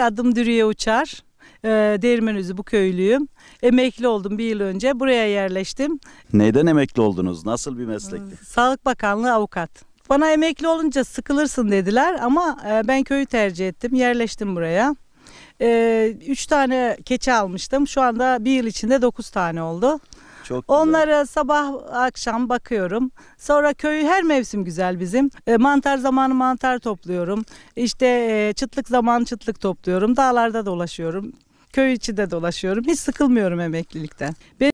Adım Dürüye Uçar. Ee, Değirmenözü bu köylüyüm. Emekli oldum bir yıl önce. Buraya yerleştim. Neden emekli oldunuz? Nasıl bir meslekti? Ee, Sağlık Bakanlığı avukat. Bana emekli olunca sıkılırsın dediler ama e, ben köyü tercih ettim. Yerleştim buraya. Ee, üç tane keçi almıştım. Şu anda bir yıl içinde dokuz tane oldu. Çok güzel. Onlara sabah akşam bakıyorum. Sonra köyü her mevsim güzel bizim. E, mantar zamanı mantar topluyorum. İşte e, çıtlık zaman çıtlık topluyorum. Dağlarda dolaşıyorum. Köy içinde dolaşıyorum. Hiç sıkılmıyorum emeklilikten. Benim